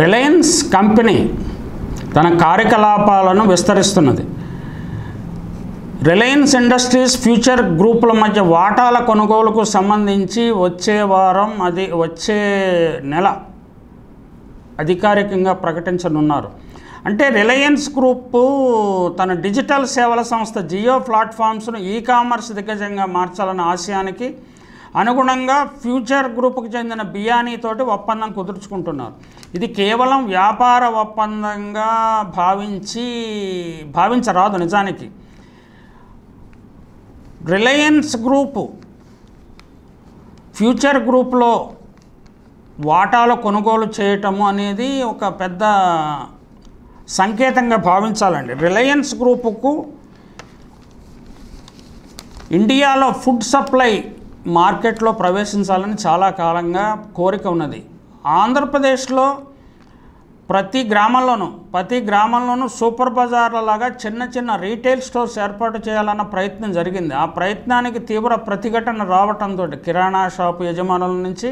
Reliance company తన కార్యకలాపాలను విస్తరిస్తున్నది Reliance industries future గ్రూపుల మధ్య వాటాల కొనుగోలుకు సంబంధించి వచ్చే వారం అది వచ్చే నెల అధికారికంగా ప్రకటించనున్నారు అంటే రిలయన్స్ గ్రూపు తన డిజిటల్ సేవల సంస్థ జియో ప్లాట్ఫామ్స్ను ఈ కామర్స్ దిగ్గజంగా మార్చాలన్న ఆశయానికి అనుగుణంగా ఫ్యూచర్ గ్రూప్కి చెందిన బియానీతోటి ఒప్పందం కుదుర్చుకుంటున్నారు ఇది కేవలం వ్యాపార ఒప్పందంగా భావించి భావించరాదు నిజానికి రిలయన్స్ గ్రూపు ఫ్యూచర్ గ్రూప్లో వాటాల కొనుగోలు చేయటము అనేది ఒక పెద్ద సంకేతంగా భావించాలండి రిలయన్స్ గ్రూపుకు ఇండియాలో ఫుడ్ సప్లై మార్కెట్లో ప్రవేశించాలని చాలా కాలంగా కోరిక ఉన్నది ఆంధ్రప్రదేశ్లో ప్రతి గ్రామంలోనూ ప్రతి గ్రామంలోనూ సూపర్ బజార్లలాగా చిన్న చిన్న రీటైల్ స్టోర్స్ ఏర్పాటు చేయాలన్న ప్రయత్నం జరిగింది ఆ ప్రయత్నానికి తీవ్ర ప్రతిఘటన రావటంతో కిరాణా షాపు యజమానుల నుంచి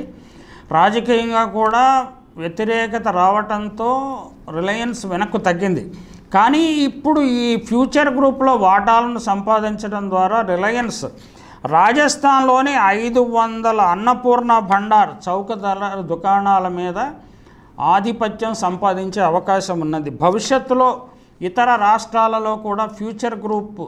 రాజకీయంగా కూడా వ్యతిరేకత రావటంతో రిలయన్స్ వెనక్కు తగ్గింది కానీ ఇప్పుడు ఈ ఫ్యూచర్ గ్రూప్లో వాటాలను సంపాదించడం ద్వారా రిలయన్స్ రాజస్థాన్లోని ఐదు వందల అన్నపూర్ణ భండార్ చౌక ధర దుకాణాల మీద ఆధిపత్యం సంపాదించే అవకాశం ఉన్నది భవిష్యత్తులో ఇతర రాష్ట్రాలలో కూడా ఫ్యూచర్ గ్రూప్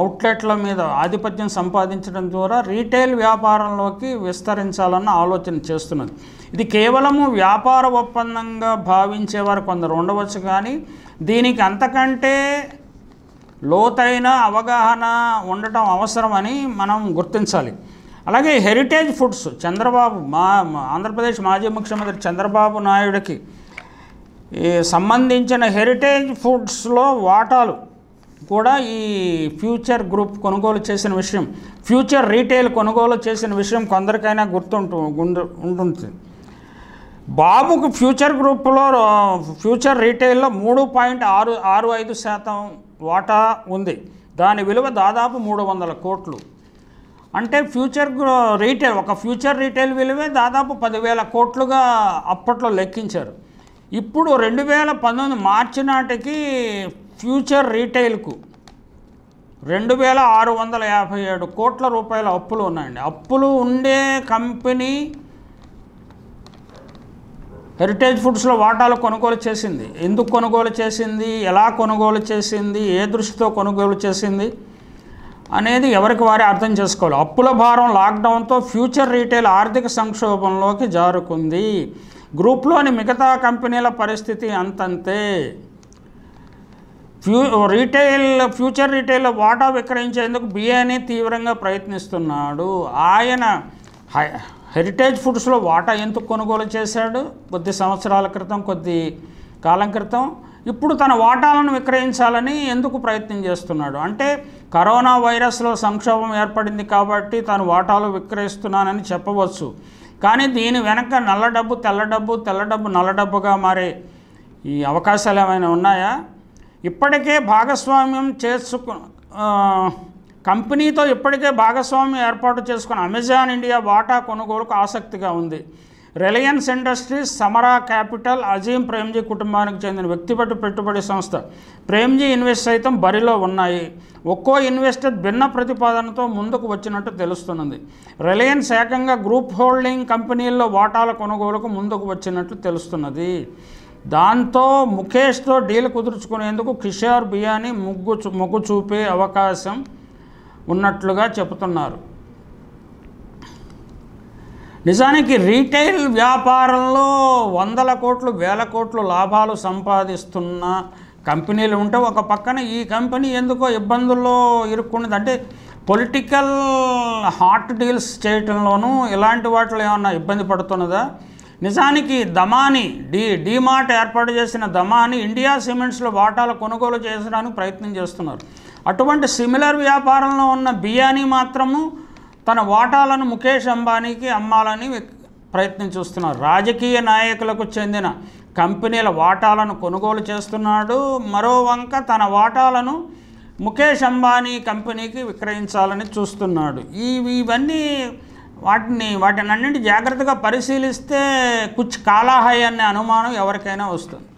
అవుట్లెట్ల మీద ఆధిపత్యం సంపాదించడం ద్వారా రీటైల్ వ్యాపారంలోకి విస్తరించాలన్న ఆలోచన చేస్తున్నది ఇది కేవలము వ్యాపార ఒప్పందంగా భావించేవారు కొందరు ఉండవచ్చు కానీ దీనికి అంతకంటే లోతైన అవగాహన ఉండటం అవసరమని మనం గుర్తించాలి అలాగే హెరిటేజ్ ఫుడ్స్ చంద్రబాబు మా ఆంధ్రప్రదేశ్ మాజీ ముఖ్యమంత్రి చంద్రబాబు నాయుడికి సంబంధించిన హెరిటేజ్ ఫుడ్స్లో వాటాలు కూడా ఈ ఫ్యూచర్ గ్రూప్ కొనుగోలు చేసిన విషయం ఫ్యూచర్ రీటైల్ కొనుగోలు చేసిన విషయం కొందరికైనా గుర్తుంటు ఉంటుంది బాబుకు ఫ్యూచర్ గ్రూప్లో ఫ్యూచర్ రీటైల్లో మూడు పాయింట్ ఆరు ఆరు ఐదు శాతం వాటా ఉంది దాని విలువ దాదాపు మూడు వందల కోట్లు అంటే ఫ్యూచర్ రీటైల్ ఒక ఫ్యూచర్ రీటైల్ విలువే దాదాపు పదివేల కోట్లుగా అప్పట్లో లెక్కించారు ఇప్పుడు రెండు వేల పంతొమ్మిది మార్చి నాటికి ఫ్యూచర్ రీటైల్కు రెండు వేల ఆరు వందల యాభై ఏడు కోట్ల రూపాయల అప్పులు ఉన్నాయండి అప్పులు ఉండే కంపెనీ హెరిటేజ్ ఫుడ్స్లో వాటాలు కొనుగోలు చేసింది ఎందుకు కొనుగోలు చేసింది ఎలా కొనుగోలు చేసింది ఏ దృష్టితో కొనుగోలు చేసింది అనేది ఎవరికి వారే అర్థం చేసుకోవాలి అప్పుల భారం లాక్డౌన్తో ఫ్యూచర్ రీటైల్ ఆర్థిక సంక్షోభంలోకి జారుకుంది గ్రూప్లోని మిగతా కంపెనీల పరిస్థితి అంతంతే ఫ్యూ రీటైల్ ఫ్యూచర్ రీటైల్ వాటా విక్రయించేందుకు బిఏని తీవ్రంగా ప్రయత్నిస్తున్నాడు ఆయన హెరిటేజ్ ఫుడ్స్లో వాటా ఎందుకు కొనుగోలు చేశాడు కొద్ది సంవత్సరాల క్రితం కొద్ది కాలం క్రితం ఇప్పుడు తన వాటాలను విక్రయించాలని ఎందుకు ప్రయత్నం చేస్తున్నాడు అంటే కరోనా వైరస్లో సంక్షోభం ఏర్పడింది కాబట్టి తాను వాటాలు విక్రయిస్తున్నానని చెప్పవచ్చు కానీ దీని వెనక నల్ల డబ్బు తెల్ల డబ్బు తెల్ల డబ్బు నల్ల డబ్బుగా మారే ఈ అవకాశాలు ఏమైనా ఉన్నాయా ఇప్పటికే భాగస్వామ్యం చేసుకు కంపెనీతో ఇప్పటికే భాగస్వామ్యం ఏర్పాటు చేసుకున్న అమెజాన్ ఇండియా వాటా కొనుగోలుకు ఆసక్తిగా ఉంది reliance industries Samara capital Azim Premji కుటుంబానికి చెందిన వ్యక్తిపట్టు పెట్టుబడి సంస్థ ప్రేమ్జీ ఇన్వెస్ట్ సైతం బరిలో ఉన్నాయి ఒక్కో ఇన్వెస్టర్ భిన్న ప్రతిపాదనతో ముందుకు వచ్చినట్టు తెలుస్తున్నది రిలయన్స్ ఏకంగా గ్రూప్ హోల్డింగ్ కంపెనీల్లో వాటాల కొనుగోలుకు ముందుకు వచ్చినట్లు తెలుస్తున్నది దాంతో ముఖేష్తో డీల్ కుదుర్చుకునేందుకు కిషోర్ బియాని ముగ్గు మొగ్గు చూపే అవకాశం ఉన్నట్లుగా చెబుతున్నారు నిజానికి రీటైల్ వ్యాపారంలో వందల కోట్లు వేల కోట్లు లాభాలు సంపాదిస్తున్న కంపెనీలు ఉంటే ఒక పక్కన ఈ కంపెనీ ఎందుకో ఇబ్బందుల్లో ఇరుక్కున్నది అంటే పొలిటికల్ హాట్ డీల్స్ చేయటంలోనూ ఇలాంటి వాటిలో ఏమన్నా ఇబ్బంది పడుతున్నదా నిజానికి దమాని డీ డీమార్ట్ ఏర్పాటు చేసిన దమాని ఇండియా సిమెంట్స్లో వాటాలు కొనుగోలు చేసడానికి ప్రయత్నం చేస్తున్నారు అటువంటి సిమిలర్ వ్యాపారంలో ఉన్న బియ్యాని మాత్రము తన వాటాలను ముఖేష్ అంబానీకి అమ్మాలని ప్రయత్నం చూస్తున్నారు రాజకీయ నాయకులకు చెందిన కంపెనీల వాటాలను కొనుగోలు చేస్తున్నాడు మరో వంక తన వాటాలను ముఖేష్ అంబానీ కంపెనీకి విక్రయించాలని చూస్తున్నాడు ఈ ఇవన్నీ వాటిని వాటినన్నింటి జాగ్రత్తగా పరిశీలిస్తే కుచ్ కాలాహాయి అనే అనుమానం ఎవరికైనా వస్తుంది